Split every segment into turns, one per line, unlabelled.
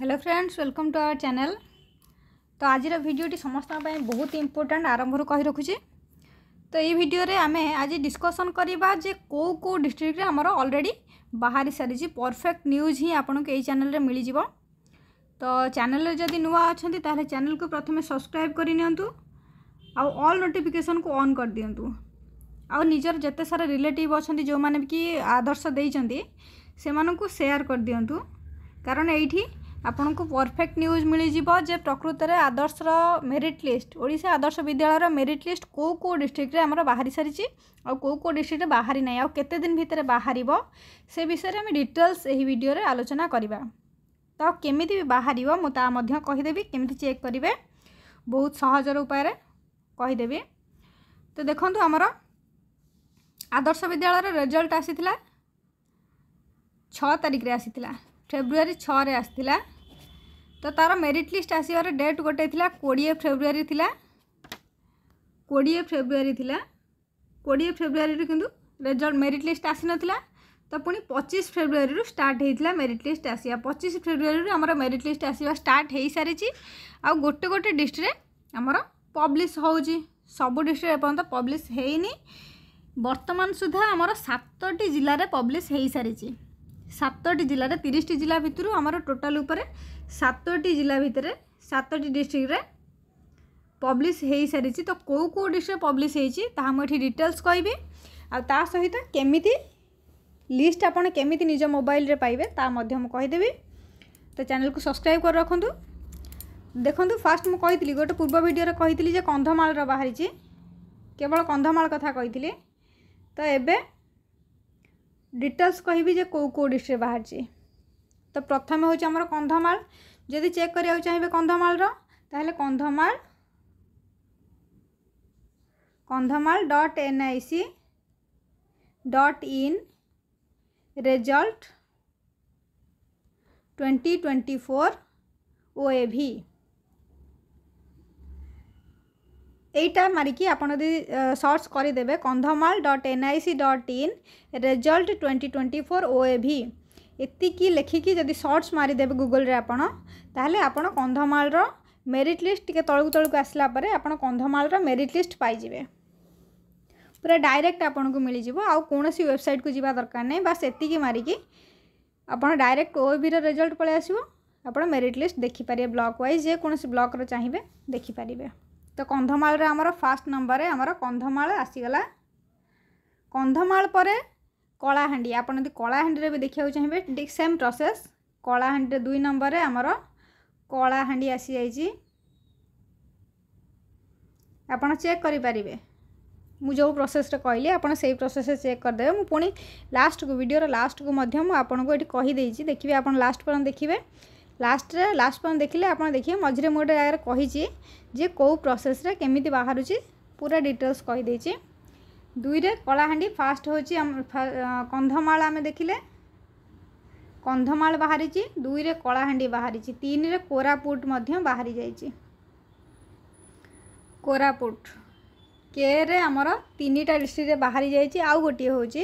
hello friends welcome to our channel तो आज भिडी समस्त बहुत इम्पोर्टाट आरंभ कही रखुचे तो ये भिडियो आम आज डिस्कसन करवा कौ कौ डिस्ट्रिक्ट आमर अलरेडी बाहरी सारी परफेक्ट न्यूज ही आपन तो को यही चेल मिल जाव तो चेल जदि नुआ अच्छा तेल चेल को प्रथम सब्सक्राइब करनी आल नोटिफिकेसन को अन् कर दिंतु आजर जिते सारा रिलेटिव अच्छा जो मैंने कि आदर्श देखते सेयार कर दिंतु कारण यही ଆପଣଙ୍କୁ ପରଫେକ୍ଟ ନ୍ୟୁଜ୍ ମିଳିଯିବ ଯେ ପ୍ରକୃତରେ ଆଦର୍ଶର ମେରିଟ୍ ଲିଷ୍ଟ ଓଡ଼ିଶା ଆଦର୍ଶ ବିଦ୍ୟାଳୟର ମେରିଟ୍ ଲିଷ୍ଟ କେଉଁ କେଉଁ ଡିଷ୍ଟ୍ରିକ୍ଟରେ ଆମର ବାହାରି ସାରିଛି ଆଉ କେଉଁ କେଉଁ ଡିଷ୍ଟ୍ରିକ୍ଟରେ ବାହାରି ନାହିଁ ଆଉ କେତେ ଦିନ ଭିତରେ ବାହାରିବ ସେ ବିଷୟରେ ଆମେ ଡିଟେଲ୍ସ ଏହି ଭିଡ଼ିଓରେ ଆଲୋଚନା କରିବା ତ କେମିତି ବି ବାହାରିବ ମୁଁ ତା ମଧ୍ୟ କହିଦେବି କେମିତି ଚେକ୍ କରିବେ ବହୁତ ସହଜର ଉପାୟରେ କହିଦେବି ତ ଦେଖନ୍ତୁ ଆମର ଆଦର୍ଶ ବିଦ୍ୟାଳୟର ରେଜଲ୍ଟ ଆସିଥିଲା ଛଅ ତାରିଖରେ ଆସିଥିଲା ଫେବୃଆରୀ ଛଅରେ ଆସିଥିଲା তো তার মেরিট লিষ্ট আসবার ডেଟ୍ গোটে লা কোড়িয়ে ফেব্রুয়ারি লা কোড়িয়ে ফেব্রুয়ারি লা কোড়িয়ে ফেব্রুয়ারি কিন্তু রেজল্ট মেরিট লিষ্ট আসি নথিলা তো পুঁ পঁচিশ ফেব্রুয়ারি স্টার্ট হয়েছিল মেরিট লিষ্ট আসা পঁচিশ ফেব্রুয়ারি আমার মেরিট লিষ্ট আসা স্টার্ট হয়ে সারিছি আউ গোটে গোটে ডিস্ট্রে আমার পব্লিশ হচ্ছে সবু ডিস্ট্রে এপর্যন্ত পব্লিশ হয়নি বর্তমান সুদ্ধা আমার সাতটি জেলার পব্লিশ হয়ে সারিছে সাতটি জেলার তিরিশটি জেলা ভিতর আমার টোটাল উপরে সাতটি জেলা ভিতরে সাতটি ডিস্ট্রিক্টরে পব্লিশ হয়ে সারিছি তো কেউ কেউ ডিস্ট্রিক্ট পব্লিশ হয়েছি তাহলে মু এটি ডিটেলস কবি আসত কমিটি লিস্ট আপনার কমিটি নিজ মোবাইল পাইবে তা মধ্যে মু কহিদেবি তো চ্যানেলকে সবসক্রাইব করে রাখুন দেখুন ফার্স্ট মু গোটে পূর্ব ভিডিওরে কইলি যে কন্ধমালর বাহারিছি কেবল কন্ধমাল কথা কইলি তো এবার ডিটেলস কহবি যে কেউ কেউ ডিস্ট্রিক্ট বাহারছি তো প্রথমে হচ্ছে আমার কন্ধমাল যদি চেক করা চাইবে কন্ধমালর তাহলে Kandhamal Kandhamal dot NIC dot in result twenty twenty four OAV এইটা মারিকি আপনার যদি সর্চ করে দেবে Kandhamal dot NIC dot in result twenty twenty four OAV এতিকি লেখিকি যদি সর্চ মারিদেবে গুগলরে আপনার তাহলে আপনার কন্ধমালর মেরিট লিস্ট টিকে তলকু তলকু আসলা পরে আপনার কন্ধমালর মেরিট লিস্ট পাইযে ପୁରା ଡାଇରେକ୍ଟ ଆପଣଙ୍କୁ ମିଳିଯିବ ଆଉ କୌଣସି ୱେବସାଇଟ୍କୁ ଯିବା ଦରକାର ନାହିଁ ବାସ୍ ଏତିକି ମାରିକି ଆପଣ ଡାଇରେକ୍ଟ ଓଏବିର ରେଜଲ୍ଟ ପଳାଇ ଆସିବ ଆପଣ ମେରିଟ୍ ଲିଷ୍ଟ ଦେଖିପାରିବେ ବ୍ଲକ୍ ୱାଇଜ୍ ଯେକୌଣସି ବ୍ଲକ୍ର ଚାହିଁବେ ଦେଖିପାରିବେ ତ କନ୍ଧମାଳରେ ଆମର ଫାଷ୍ଟ ନମ୍ବରରେ ଆମର କନ୍ଧମାଳ ଆସିଗଲା କନ୍ଧମାଳ ପରେ କଳାହାଣ୍ଡି ଆପଣ ଯଦି କଳାହାଣ୍ଡିରେ ବି ଦେଖିବାକୁ ଚାହିଁବେ ସେମ୍ ପ୍ରୋସେସ୍ କଳାହାଣ୍ଡିରେ ଦୁଇ ନମ୍ବରରେ ଆମର କଳାହାଣ୍ଡି ଆସିଯାଇଛି ଆପଣ ଚେକ୍ କରିପାରିବେ ମୁଁ ଯେଉଁ ପ୍ରୋସେସ୍ରେ କହିଲି ଆପଣ ସେଇ ପ୍ରୋସେସ୍ରେ ଚେକ୍ କରିଦେବେ ମୁଁ ପୁଣି ଲାଷ୍ଟକୁ ଭିଡ଼ିଓର ଲାଷ୍ଟକୁ ମଧ୍ୟ ମୁଁ ଆପଣଙ୍କୁ ଏଠି କହିଦେଇଛି ଦେଖିବେ ଆପଣ ଲାଷ୍ଟ ପର୍ଯ୍ୟନ୍ତ ଦେଖିବେ ଲାଷ୍ଟରେ ଲାଷ୍ଟ ପର୍ଯ୍ୟନ୍ତ ଦେଖିଲେ ଆପଣ ଦେଖିବେ ମଝିରେ ମୁଁ ଗୋଟେ ଜାଗାରେ କହିଛି ଯେ କେଉଁ ପ୍ରୋସେସ୍ରେ କେମିତି ବାହାରୁଛି ପୁରା ଡିଟେଲ୍ସ କହିଦେଇଛି ଦୁଇରେ କଳାହାଣ୍ଡି ଫାଷ୍ଟ ହେଉଛି ଆମ କନ୍ଧମାଳ ଆମେ ଦେଖିଲେ କନ୍ଧମାଳ ବାହାରିଛି ଦୁଇରେ କଳାହାଣ୍ଡି ବାହାରିଛି ତିନିରେ କୋରାପୁଟ ମଧ୍ୟ ବାହାରି ଯାଇଛି କୋରାପୁଟ କେରେ ଆମର ତିନିଟା ଡିଷ୍ଟ୍ରିକ୍ଟରେ ବାହାରି ଯାଇଛି ଆଉ ଗୋଟିଏ ହେଉଛି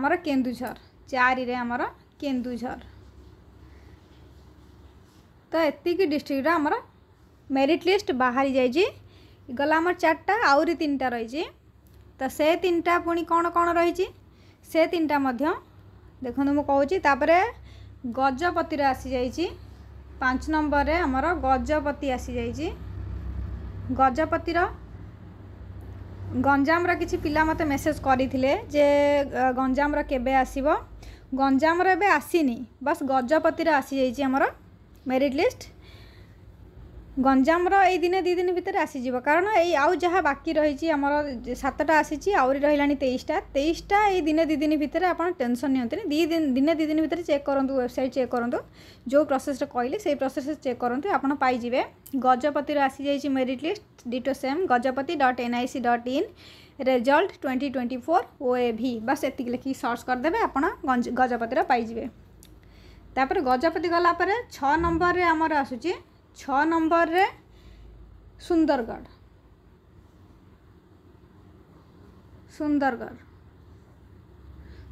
ଆମର କେନ୍ଦୁଝର ଚାରିରେ ଆମର କେନ୍ଦୁଝର ତ ଏତିକି ଡିଷ୍ଟ୍ରିକ୍ଟର ଆମର ମେରିଟ୍ ଲିଷ୍ଟ ବାହାରି ଯାଇଛି ଗଲା ଆମର ଚାରିଟା ଆହୁରି ତିନିଟା ରହିଛି ତ ସେ ତିନିଟା ପୁଣି କ'ଣ କ'ଣ ରହିଛି ସେ ତିନିଟା ମଧ୍ୟ ଦେଖନ୍ତୁ ମୁଁ କହୁଛି ତାପରେ ଗଜପତିରେ ଆସିଯାଇଛି ପାଞ୍ଚ ନମ୍ବରରେ ଆମର ଗଜପତି ଆସିଯାଇଛି ଗଜପତିର ଗଞ୍ଜାମର କିଛି ପିଲା ମୋତେ ମେସେଜ୍ କରିଥିଲେ ଯେ ଗଞ୍ଜାମର କେବେ ଆସିବ ଗଞ୍ଜାମର ଏବେ ଆସିନି ବାସ୍ ଗଜପତିର ଆସିଯାଇଛି ଆମର মেরিট লিষ্ট ଗଞ୍ଜାମର ଏଇ ଦିନେ ଦୁଇ ଦିନ ଭିତରେ ଆସିଯିବ କାରଣ ଏଇ ଆଉ ଯାହା ବାକି ରହିଛି ଆମର ସାତଟା ଆସିଛି ଆହୁରି ରହିଲାଣି ତେଇଶଟା ତେଇଶଟା ଏଇ ଦିନେ ଦୁଇ ଦିନ ଭିତରେ ଆପଣ ଟେନସନ୍ ନିଅନ୍ତୁନି ଦୁଇ ଦିନ ଦିନେ ଦୁଇ ଦିନ ଭିତରେ ଚେକ୍ କରନ୍ତୁ ୱେବସାଇଟ୍ ଚେକ୍ କରନ୍ତୁ ଯେଉଁ ପ୍ରୋସେସ୍ରେ କହିଲି ସେଇ ପ୍ରୋସେସ୍ରେ ଚେକ୍ କରନ୍ତୁ ଆପଣ ପାଇଯିବେ ଗଜପତିର ଆସିଯାଇଛି merit list ditto same Gajapati dot N I C dot in result twenty twenty four O A V ବାସ୍ ଏତିକି ଲେଖିକି ସର୍ଚ୍ଚ କରିଦେବେ ଆପଣ ଗଜପତିର ପାଇଯିବେ ତାପରେ ଗଜପତି ଗଲା ପରେ ଛଅ ନମ୍ବରରେ ଆମର ଆସୁଛି ଛଅ ନମ୍ବରରେ ସୁନ୍ଦରଗଡ଼ ସୁନ୍ଦରଗଡ଼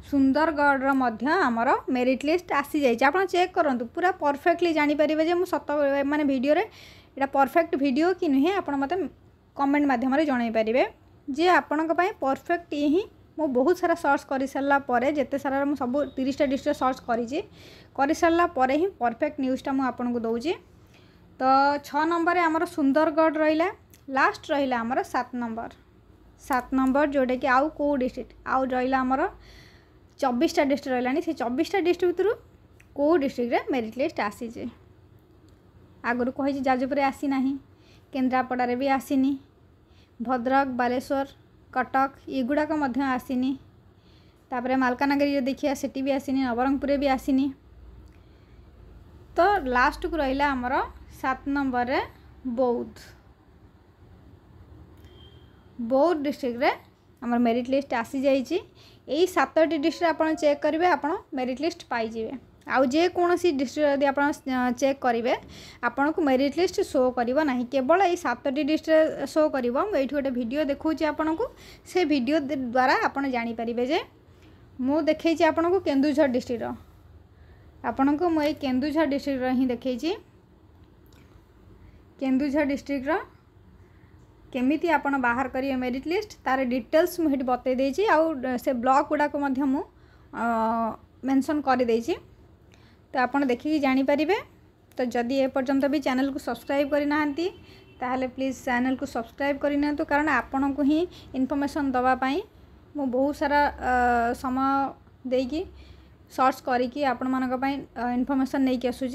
ସୁନ୍ଦରଗଡ଼ର ମଧ୍ୟ ଆମର ମେରିଟ୍ ଲିଷ୍ଟ ଆସିଯାଇଛି ଆପଣ ଚେକ୍ କରନ୍ତୁ ପୁରା ପରଫେକ୍ଟଲି ଜାଣିପାରିବେ ଯେ ମୁଁ ସତ ମାନେ ଭିଡ଼ିଓରେ ଏଇଟା ପରଫେକ୍ଟ ଭିଡ଼ିଓ କି ନୁହେଁ ଆପଣ ମୋତେ କମେଣ୍ଟ ମାଧ୍ୟମରେ ଜଣାଇପାରିବେ ଯେ ଆପଣଙ୍କ ପାଇଁ ପରଫେକ୍ଟ ହିଁ ମୁଁ ବହୁତ ସାରା ସର୍ଚ୍ଚ କରିସାରିଲା ପରେ ଯେତେ ସାରା ମୁଁ ସବୁ ତିରିଶଟା ଡିଷ୍ଟ୍ରିକ୍ଟ ସର୍ଚ୍ଚ କରିଛି କରିସାରିଲା ପରେ ହିଁ ପରଫେକ୍ଟ ନ୍ୟୁଜ୍ଟା ମୁଁ ଆପଣଙ୍କୁ ଦେଉଛି ତ ଛଅ ନମ୍ବରରେ ଆମର ସୁନ୍ଦରଗଡ଼ ରହିଲା ଲାଷ୍ଟ ରହିଲା ଆମର ସାତ ନମ୍ବର ସାତ ନମ୍ବର ଯେଉଁଟାକି ଆଉ କେଉଁ ଡିଷ୍ଟ୍ରିକ୍ଟ ଆଉ ରହିଲା ଆମର ଚବିଶଟା ଡିଷ୍ଟ୍ରିକ୍ଟ ରହିଲାଣି ସେ ଚବିଶଟା ଡିଷ୍ଟ୍ରିକ୍ଟ ଭିତରୁ କେଉଁ ଡିଷ୍ଟ୍ରିକ୍ଟରେ ମେରିଟ୍ ଲିଷ୍ଟ ଆସିଛି ଆଗରୁ କହିଛି ଯାଜପୁରରେ ଆସିନାହିଁ କେନ୍ଦ୍ରାପଡ଼ାରେ ବି ଆସିନି ଭଦ୍ରକ ବାଲେଶ୍ୱର କଟକ ଏଗୁଡ଼ାକ ମଧ୍ୟ ଆସିନି ତାପରେ ମାଲକାନଗିରିରେ ଦେଖିବା ସେଠି ବି ଆସିନି ନବରଙ୍ଗପୁରରେ ବି ଆସିନି ତ ଲାଷ୍ଟକୁ ରହିଲା ଆମର ସାତ ନମ୍ବରରେ ବୌଦ୍ଧ ବୌଦ୍ଧ ଡିଷ୍ଟ୍ରିକ୍ଟରେ ଆମର ମେରିଟ୍ ଲିଷ୍ଟ ଆସିଯାଇଛି ଏଇ ସାତଟି ଡିଷ୍ଟ୍ରିକ୍ଟ ଆପଣ ଚେକ୍ କରିବେ ଆପଣ ମେରିଟ୍ ଲିଷ୍ଟ ପାଇଯିବେ आजकोसी डिस्ट्रिक्ट जब आप चेक करेंगे आपन को मेरीट लिस्ट शो करना केवल ये सतट डिस्ट्रिक्ट शो कर गोटे भिड देखा आपन को से भिड द्वारा आप जापर जे मुझे देखिए आपन को केन्दूर डिस्ट्रिक्टर आपण को मुझे केन्दूर डिस्ट्रिक्टर हिं देख केन्दूर डिस्ट्रिक्टर केमी आप बाहर करेंगे मेरीट लिस्ट तार डिटेल्स मुझे बतई दे ब्लक गुड़ाक मेनसन करदेगी तो आप देखिए जापर तो जदि एपर्तंत भी चैनल को सब्सक्राइब करना ताल प्लीज चैनल को सब्सक्राइब करनी तो कारण आपण को ही इनफर्मेसन दवापाई मु बहुत सारा समय दे कि सर्च करके आपण इनफर्मेसन नहीं आसूँ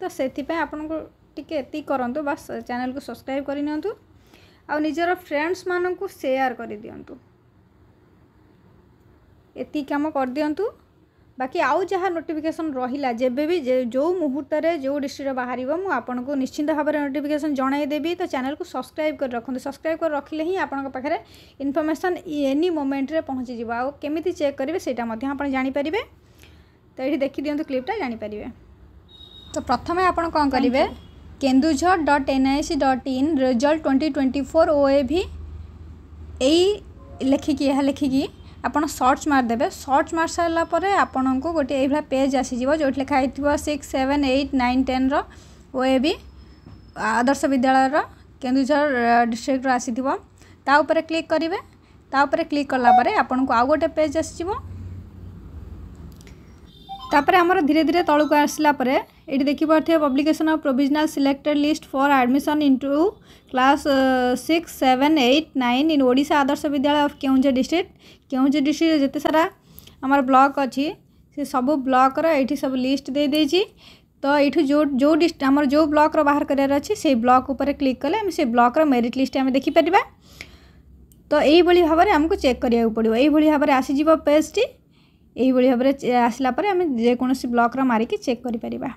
तो से आपन को टिके करूँ बस चैनल को सब्सक्राइब करना आजर फ्रेंड्स मानक सेयार कर दिंतु यम कर दिंतु बाकी आउ जहाँ नोटिफिकेसन रहा जब भी जो मुहूर्त में जो डिस्ट्रिक्ट बाहर मुझक निश्चिंत भाव में नोटिफिकेसन जनईदेवी तो चैनल को सब्सक्राइब कर रखुद सब्सक्राइब कर रखिले ही आपरे इनफर्मेसन एनी मोमेन्ट्रे पहुँची आउ केमी चेक करेंगे सहीटा आप जापर तो ये देखी दिंतु क्लीपटा जापर तो प्रथम आप करेंगे केन्दूर dot N I C dot in result twenty twenty four O A V यही लिखिकी यह लिखिकी ଆପଣ ସର୍ଚ୍ଚ ମାରିଦେବେ ସର୍ଚ୍ଚ ମାରି ସାରିଲା ପରେ ଆପଣଙ୍କୁ ଗୋଟିଏ ଏଇଭଳିଆ ପେଜ୍ ଆସିଯିବ ଯେଉଁଠି ଲେଖା ହେଇଥିବ ସିକ୍ସ ସେଭେନ୍ ଏଇଟ୍ ନାଇନ୍ ଟେନ୍ର ଓ ଏ ବି ଆଦର୍ଶ ବିଦ୍ୟାଳୟର କେନ୍ଦୁଝର ଡିଷ୍ଟ୍ରିକ୍ଟର ଆସିଥିବ ତା ଉପରେ କ୍ଲିକ୍ କରିବେ ତା ଉପରେ କ୍ଲିକ୍ କଲା ପରେ ଆପଣଙ୍କୁ ଆଉ ଗୋଟେ ପେଜ୍ ଆସିଯିବ तापर आम धीरे धीरे तल को आसला ये देखिए publication of provisional selected list for admission into class six seven eight nine in Odisha Adarsha Vidyalaya of के डिस्ट्रिक्ट के डिस्ट्रिक्ट जिते सारा आम ब्लक अच्छी से सब ब्लक्र ये सब लिस्ट दे देदेगी तो यू जो जो डिस्ट आम जो ब्लक बाहर करार अच्छी से क्लिक कले से ब्लक्र मेरीट लिस्ट आम देखिपर तो यही भाव में आमको चेक कराक पड़ो यही भाव में आसीज ଏହିଭଳି ଭାବରେ ଆସିଲା ପରେ ଆମେ ଯେକୌଣସି ବ୍ଲକ୍ର ମାରିକି ଚେକ୍ କରିପାରିବା